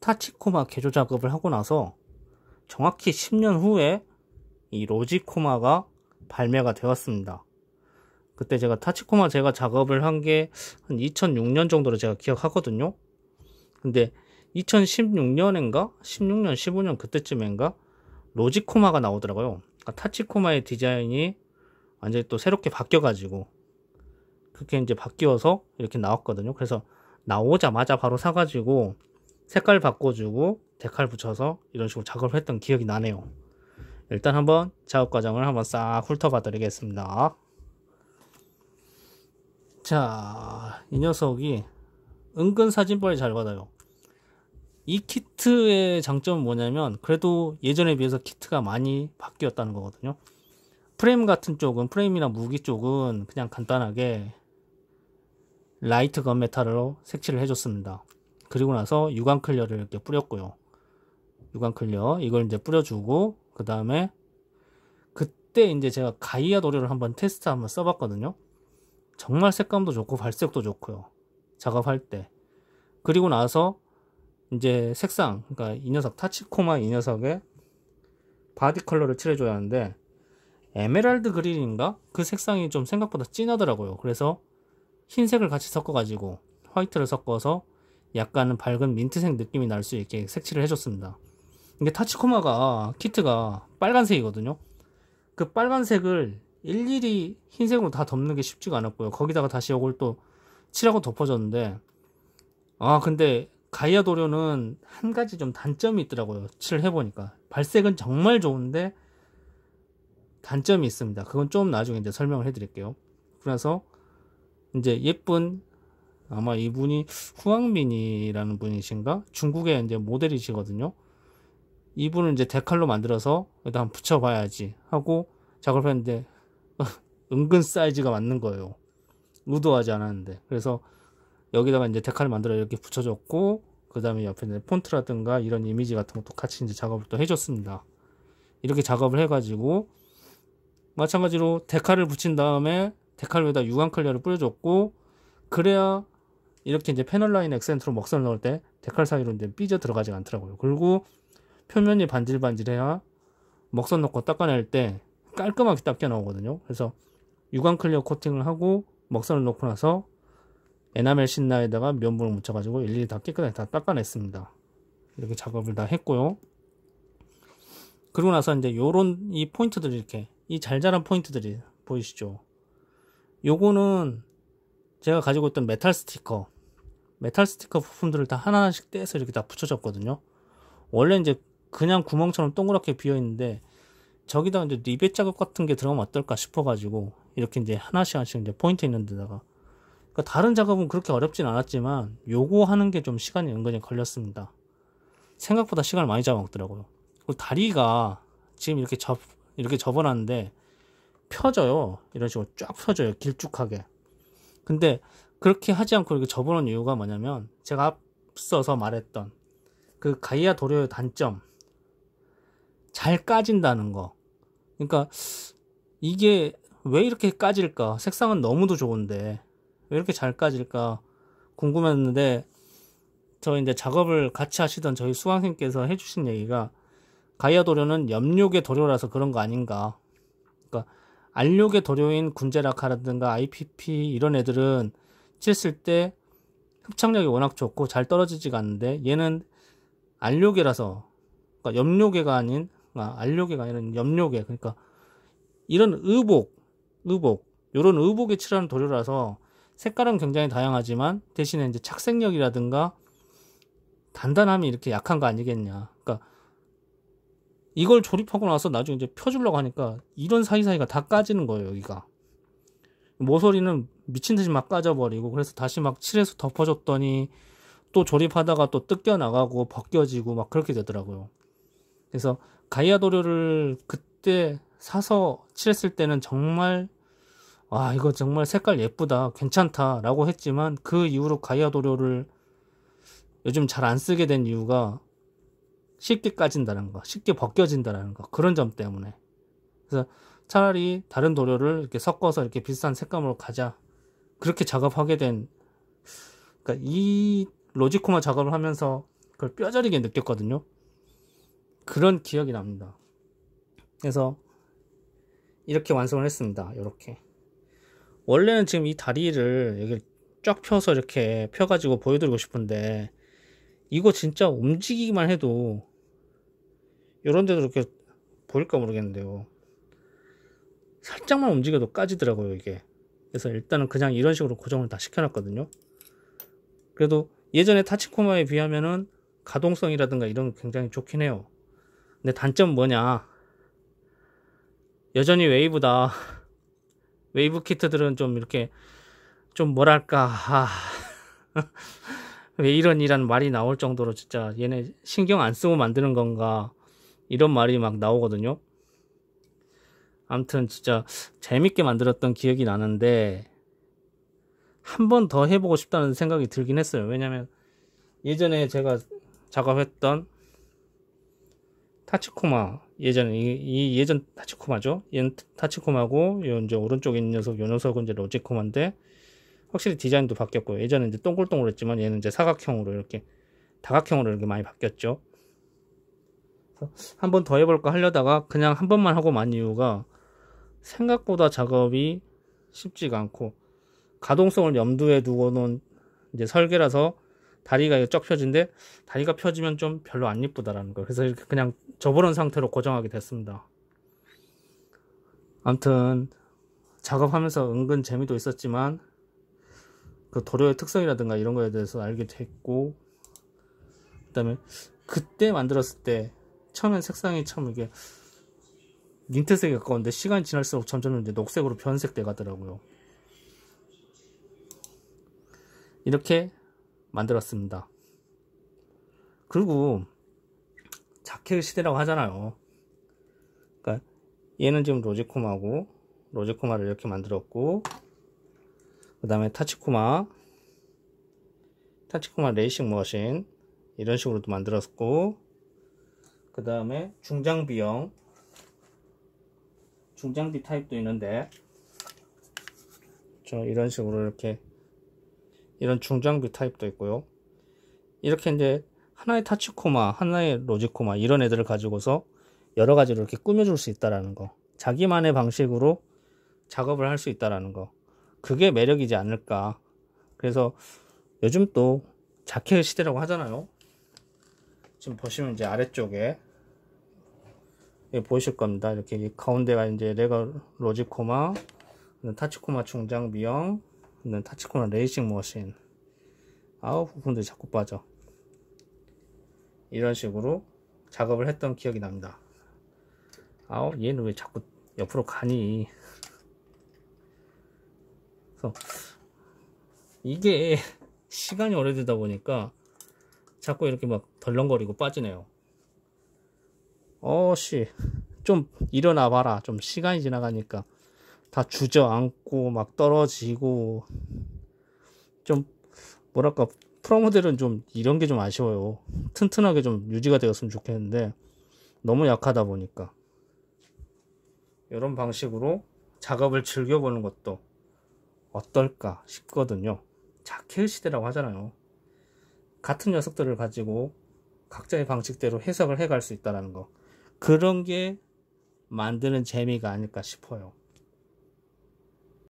타치코마 개조 작업을 하고 나서 정확히 10년 후에 이 로지코마가 발매가 되었습니다. 그때 제가 타치코마 제가 작업을 한 게 한 2006년 정도로 제가 기억하거든요. 근데 2016년인가 16년 15년 그때쯤인가 로지코마가 나오더라고요. 그러니까 타치코마의 디자인이 완전히 또 새롭게 바뀌어가지고 그렇게 이제 바뀌어서 이렇게 나왔거든요. 그래서 나오자마자 바로 사가지고 색깔 바꿔주고 데칼 붙여서 이런 식으로 작업을 했던 기억이 나네요 일단 한번 작업 과정을 한번 싹 훑어봐 드리겠습니다 자이 녀석이 은근 사진빨이 잘 받아요 이 키트의 장점은 뭐냐면 그래도 예전에 비해서 키트가 많이 바뀌었다는 거거든요 프레임 같은 쪽은 프레임이나 무기 쪽은 그냥 간단하게 라이트 건메탈로 색칠을 해줬습니다 그리고 나서 유광 클리어를 이렇게 뿌렸고요. 유광 클리어 이걸 이제 뿌려주고 그 다음에 그때 이제 제가 가이아 도료를 한번 테스트 한번 써봤거든요. 정말 색감도 좋고 발색도 좋고요. 작업할 때 그리고 나서 이제 색상 그러니까 이 녀석 타치코마 이녀석에 바디 컬러를 칠해줘야 하는데 에메랄드 그릴인가그 색상이 좀 생각보다 진하더라고요. 그래서 흰색을 같이 섞어가지고 화이트를 섞어서 약간은 밝은 민트색 느낌이 날 수 있게 색칠을 해줬습니다. 이게 타치코마가 키트가 빨간색이거든요. 그 빨간색을 일일이 흰색으로 다 덮는 게 쉽지가 않았고요. 거기다가 다시 이걸 또 칠하고 덮어줬는데 아 근데 가이아 도료는 한 가지 좀 단점이 있더라고요. 칠을 해보니까 발색은 정말 좋은데 단점이 있습니다. 그건 좀 나중에 이제 설명을 해드릴게요. 그래서 이제 예쁜 아마 이분이 후왕민이라는 분이신가? 중국의 이제 모델이시거든요. 이분을 이제 데칼로 만들어서 일단 붙여봐야지 하고 작업했는데 을 은근 사이즈가 맞는 거예요. 의도하지 않았는데. 그래서 여기다가 이제 데칼을 만들어 이렇게 붙여줬고 그 다음에 옆에 이제 폰트라든가 이런 이미지 같은 것도 같이 이제 작업을 또 해줬습니다. 이렇게 작업을 해가지고 마찬가지로 데칼을 붙인 다음에 데칼 위에다 유광 클리어를 뿌려줬고 그래야 이렇게 이제 패널 라인 엑센트로 먹선을 넣을 때 데칼 사이로 이제 삐져 들어가지 않더라고요. 그리고 표면이 반질반질해야 먹선 넣고 닦아낼 때 깔끔하게 닦여 나오거든요. 그래서 유광 클리어 코팅을 하고 먹선을 넣고 나서 에나멜 신나에다가 면봉을 묻혀가지고 일일이 다 깨끗하게 다 닦아냈습니다. 이렇게 작업을 다 했고요. 그리고 나서 이제 요런 이 포인트들 이렇게 이 잘 자란 포인트들이 보이시죠? 요거는 제가 가지고 있던 메탈 스티커 메탈 스티커 부품들을 다하나씩 떼서 이렇게 다 붙여줬거든요 원래 이제 그냥 구멍처럼 동그랗게 비어 있는데 저기다 이제 리벳 작업 같은 게 들어가면 어떨까 싶어 가지고 이렇게 이제 하나씩 하나씩 이제 포인트 있는 데다가 그러니까 다른 작업은 그렇게 어렵진 않았지만 요거 하는 게 좀 시간이 은근히 걸렸습니다 생각보다 시간을 많이 잡아먹더라고요 그리고 다리가 지금 이렇게 접 이렇게 접어놨는데 펴져요 이런 식으로 쫙 펴져요 길쭉하게 근데 그렇게 하지 않고 이렇게 접어놓은 이유가 뭐냐면 제가 앞서서 말했던 그 가이아 도료의 단점 잘 까진다는 거 그러니까 이게 왜 이렇게 까질까 색상은 너무도 좋은데 왜 이렇게 잘 까질까 궁금했는데 저 이제 작업을 같이 하시던 저희 수강생께서 해주신 얘기가 가이아 도료는 염료의 도료라서 그런 거 아닌가 그러니까 알력의 도료인 군제라카라든가 IPP 이런 애들은 쳤을 때 흡착력이 워낙 좋고 잘 떨어지지가 않는데 얘는 알료계라서 그러니까 염료계가 아닌 아, 알료계가 아니라 염료계 그러니까 이런 의복 의복 요런 의복에 칠하는 도료라서 색깔은 굉장히 다양하지만 대신에 이제 착색력이라든가 단단함이 이렇게 약한 거 아니겠냐 그러니까 이걸 조립하고 나서 나중에 이제 펴주려고 하니까 이런 사이사이가 다 까지는 거예요, 여기가. 모서리는 미친 듯이 막 까져버리고 그래서 다시 막 칠해서 덮어줬더니 또 조립하다가 또 뜯겨 나가고 벗겨지고 막 그렇게 되더라고요. 그래서 가이아 도료를 그때 사서 칠했을 때는 정말 와 아, 이거 정말 색깔 예쁘다 괜찮다라고 했지만 그 이후로 가이아 도료를 요즘 잘 안 쓰게 된 이유가 쉽게 까진다는 거, 쉽게 벗겨진다는 거, 그런 점 때문에. 그래서 차라리 다른 도료를 이렇게 섞어서 이렇게 비슷한 색감으로 가자. 그렇게 작업하게 된, 그니까 이 로지코마 작업을 하면서 그걸 뼈저리게 느꼈거든요. 그런 기억이 납니다. 그래서 이렇게 완성을 했습니다. 이렇게. 원래는 지금 이 다리를 여기 쫙 펴서 이렇게 펴가지고 보여드리고 싶은데 이거 진짜 움직이기만 해도 이런 데도 이렇게 보일까 모르겠는데요. 살짝만 움직여도 까지더라고요, 이게. 그래서 일단은 그냥 이런 식으로 고정을 다 시켜놨거든요. 그래도 예전에 타치코마에 비하면은 가동성이라든가 이런 게 굉장히 좋긴 해요. 근데 단점 뭐냐. 여전히 웨이브다. 웨이브 키트들은 좀 이렇게 좀 뭐랄까. 아. 왜 이런 이란 말이 나올 정도로 진짜 얘네 신경 안 쓰고 만드는 건가. 이런 말이 막 나오거든요. 암튼 진짜 재밌게 만들었던 기억이 나는데 한 번 더 해보고 싶다는 생각이 들긴 했어요. 왜냐면 예전에 제가 작업했던 타치코마 예전에 이, 이 예전 타치코마죠. 얜 타치코마고 요 이제 오른쪽에 있는 녀석 요 녀석은 이제 로지코마인데 확실히 디자인도 바뀌었고 예전에 이제 동글동글했지만 얘는 이제 사각형으로 이렇게 다각형으로 이렇게 많이 바뀌었죠. 한번더 해볼까 하려다가 그냥 한 번만 하고 만 이유가 생각보다 작업이 쉽지가 않고 가동성을 염두에 두고 놓은 이제 설계라서 다리가 쫙 펴진데 다리가 펴지면 좀 별로 안이쁘다라는거 그래서 이렇게 그냥 저버런 상태로 고정하게 됐습니다 암튼 작업하면서 은근 재미도 있었지만 그 도료의 특성이라든가 이런 거에 대해서 알게 됐고 그 다음에 그때 만들었을 때 처음엔 색상이 참 이게 민트색에 가까운데 시간이 지날수록 점점 이제 녹색으로 변색돼 가더라고요. 이렇게 만들었습니다. 그리고 자켓 시대라고 하잖아요. 그러니까 얘는 지금 로제코마고 로제코마를 이렇게 만들었고 그 다음에 타치코마 타치코마 레이싱 머신 이런 식으로도 만들었고 그 다음에 중장비형 중장비 타입도 있는데 저 이런 식으로 이렇게 이런 중장비 타입도 있고요 이렇게 이제 하나의 타치코마 하나의 로지코마 이런 애들을 가지고서 여러 가지로 이렇게 꾸며줄 수 있다라는 거 자기만의 방식으로 작업을 할 수 있다라는 거 그게 매력이지 않을까 그래서 요즘 또 자켓 시대라고 하잖아요 지금 보시면 이제 아래쪽에 예, 보이실 겁니다. 이렇게 가운데가 이제 레거 로지코마, 타치코마 중장 비형 타치코마 레이싱 머신. 아우 부품들이 자꾸 빠져. 이런 식으로 작업을 했던 기억이 납니다. 아우 얘는 왜 자꾸 옆으로 가니? 그래서 이게 시간이 오래되다 보니까 자꾸 이렇게 막 덜렁거리고 빠지네요. 어씨 좀 일어나 봐라 좀 시간이 지나가니까 다 주저앉고 막 떨어지고 좀 뭐랄까 프로모델은 좀 이런 게 좀 아쉬워요 튼튼하게 좀 유지가 되었으면 좋겠는데 너무 약하다 보니까 이런 방식으로 작업을 즐겨보는 것도 어떨까 싶거든요 자켓 시대라고 하잖아요 같은 녀석들을 가지고 각자의 방식대로 해석을 해갈 수 있다는 거 그런 게 만드는 재미가 아닐까 싶어요.